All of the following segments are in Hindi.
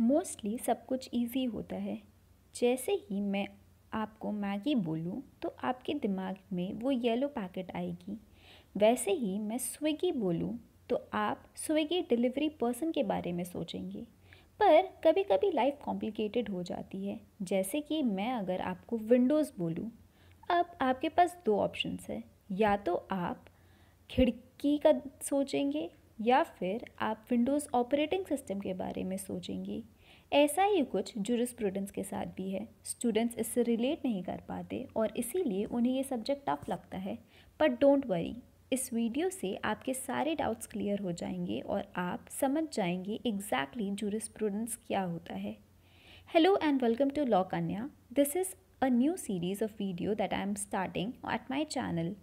मोस्टली सब कुछ इजी होता है जैसे ही मैं आपको मैगी बोलूँ तो आपके दिमाग में वो येलो पैकेट आएगी वैसे ही मैं स्विगी बोलूँ तो आप स्विगी डिलीवरी पर्सन के बारे में सोचेंगे पर कभी कभी लाइफ कॉम्प्लिकेटेड हो जाती है जैसे कि मैं अगर आपको विंडोज़ बोलूँ अब आपके पास दो ऑप्शंस हैं या तो आप खिड़की का सोचेंगे या फिर आप विंडोज़ ऑपरेटिंग सिस्टम के बारे में सोचेंगी ऐसा ही कुछ जूरिस्प्रूडेंस के साथ भी है स्टूडेंट्स इससे रिलेट नहीं कर पाते और इसीलिए उन्हें ये सब्जेक्ट टफ लगता है बट डोंट वरी इस वीडियो से आपके सारे डाउट्स क्लियर हो जाएंगे और आप समझ जाएंगे एग्जैक्टली जूरिस्प्रूडेंस क्या होता है hello and welcome to law Kanya this is a new series of video that I am starting at my channel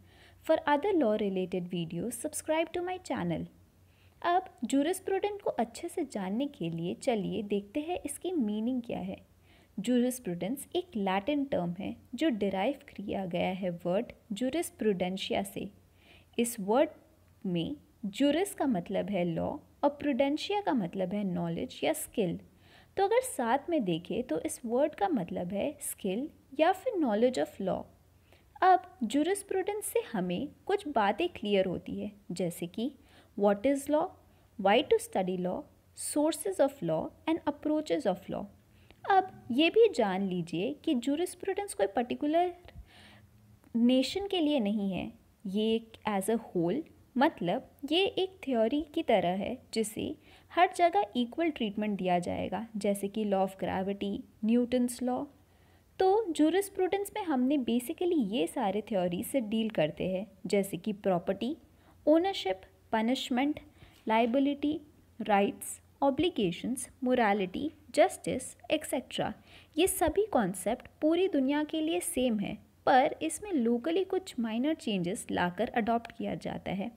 for other law related video subscribe to my channel अब जूरिस्प्रूडेंट को अच्छे से जानने के लिए चलिए देखते हैं इसकी मीनिंग क्या है जूरिस्प्रूडेंस एक लैटिन टर्म है जो डिराइव किया गया है वर्ड जूरिस्प्रूडेंशिया से इस वर्ड में जूरिस का मतलब है लॉ और प्रूडेंशिया का मतलब है नॉलेज या स्किल तो अगर साथ में देखें तो इस वर्ड का मतलब है स्किल या फिर नॉलेज ऑफ लॉ अब जुरिस्प्रूडेंस से हमें कुछ बातें क्लियर होती है जैसे कि what is law why to study law sources of law and approaches of law अब ये भी जान लीजिए कि जुरिस्प्रूडेंस कोई पर्टिकुलर नेशन के लिए नहीं है ये एक एज अ होल मतलब ये एक थ्योरी की तरह है जिसे हर जगह इक्वल ट्रीटमेंट दिया जाएगा जैसे कि law of gravity Newton's law तो जूरिस्प्रूडेंस में हमने बेसिकली ये सारे थ्योरी से डील करते हैं जैसे कि property ownership punishment liability rights obligations morality justice etcetera ये सभी कॉन्सेप्ट पूरी दुनिया के लिए सेम है पर इसमें लोकली कुछ माइनर चेंजेस लाकर अडॉप्ट किया जाता है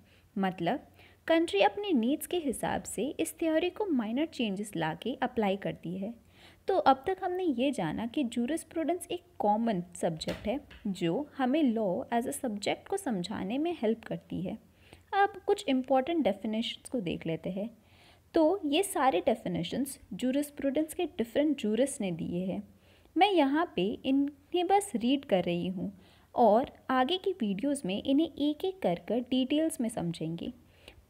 मतलब कंट्री अपने नीड्स के हिसाब से इस थ्योरी को माइनर चेंजेस लाके अप्लाई करती है तो अब तक हमने ये जाना कि जूरिस्प्रूडेंस एक कॉमन सब्जेक्ट है जो हमें लॉ एज अ सब्जेक्ट को समझाने में हेल्प करती है अब कुछ इम्पॉर्टेंट डेफिनेशंस को देख लेते हैं तो ये सारे डेफिनेशंस जूरिस्प्रूडेंस के डिफरेंट जूरिस ने दिए हैं मैं यहाँ पे इन्हें बस रीड कर रही हूँ और आगे की वीडियोस में इन्हें एक एक कर कर डिटेल्स में समझेंगे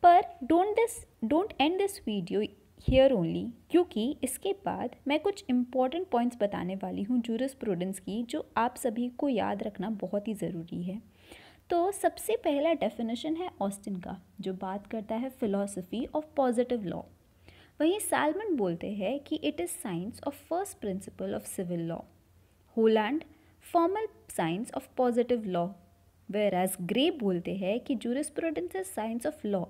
पर don't this don't end this video here only क्योंकि इसके बाद मैं कुछ इम्पॉर्टेंट पॉइंट्स बताने वाली हूँ जूरस प्रोडेंस की जो आप सभी को याद रखना बहुत ही ज़रूरी है तो सबसे पहला डेफिनेशन है ऑस्टिन का जो बात करता है फिलॉसफी ऑफ पॉजिटिव लॉ वहीं सालमन बोलते हैं कि it is science of first principle of civil law Holland formal science of positive law whereas Gray बोलते हैं कि prudence is science of law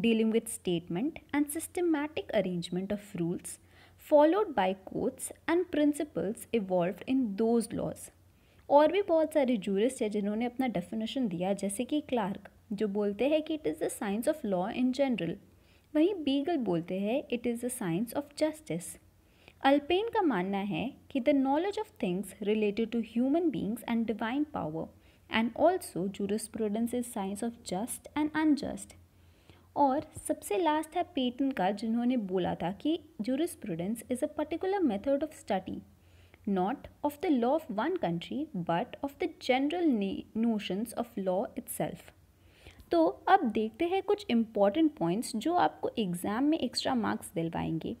dealing with statement and systematic arrangement of rules followed by codes and principles evolved in those laws और भी बहुत सारे जूरिस्ट हैं जिन्होंने अपना डेफिनेशन दिया जैसे कि क्लार्क जो बोलते हैं कि it is the science of law in general वहीं बीगल बोलते हैं it is the science of justice Ulpian का मानना है कि the knowledge of things related to human beings and divine power and also jurisprudence is science of just and unjust और सबसे लास्ट है पेटन का जिन्होंने बोला था कि jurisprudence is a particular method of study not of the law of one country but of the general notions of law itself तो अब देखते हैं कुछ इम्पॉर्टेंट पॉइंट्स जो आपको एग्ज़ाम में एक्स्ट्रा मार्क्स दिलवाएंगे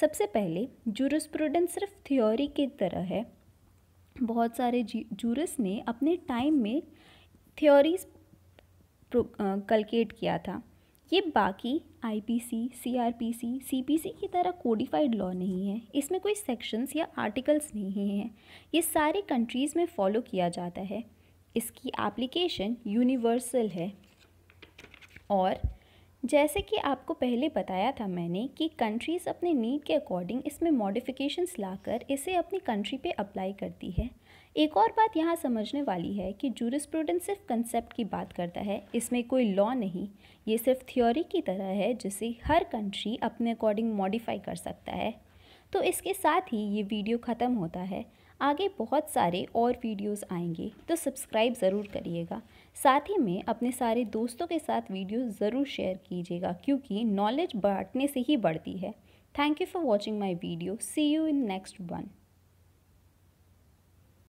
सबसे पहले जूरिस्प्रूडेंस सिर्फ थ्योरी की तरह है बहुत सारे जूरिस ने अपने टाइम में थ्योरीज कलकेट किया था ये बाकी आईपीसी, सीआरपीसी, सीपीसी की तरह कोडिफाइड लॉ नहीं है इसमें कोई सेक्शंस या आर्टिकल्स नहीं हैं ये सारे कंट्रीज़ में फॉलो किया जाता है इसकी एप्लीकेशन यूनिवर्सल है और जैसे कि आपको पहले बताया था मैंने कि कंट्रीज़ अपने नीड के अकॉर्डिंग इसमें मॉडिफिकेशंस लाकर इसे अपनी कंट्री पे अप्लाई करती है एक और बात यहाँ समझने वाली है कि जूरिस्प्रूडेंस सिर्फ कंसेप्ट की बात करता है इसमें कोई लॉ नहीं ये सिर्फ थ्योरी की तरह है जिसे हर कंट्री अपने अकॉर्डिंग मॉडिफाई कर सकता है तो इसके साथ ही ये वीडियो ख़त्म होता है आगे बहुत सारे और वीडियोस आएंगे तो सब्सक्राइब ज़रूर करिएगा साथ ही में अपने सारे दोस्तों के साथ वीडियो ज़रूर शेयर कीजिएगा क्योंकि नॉलेज बांटने से ही बढ़ती है thank you for watching my video see you in next one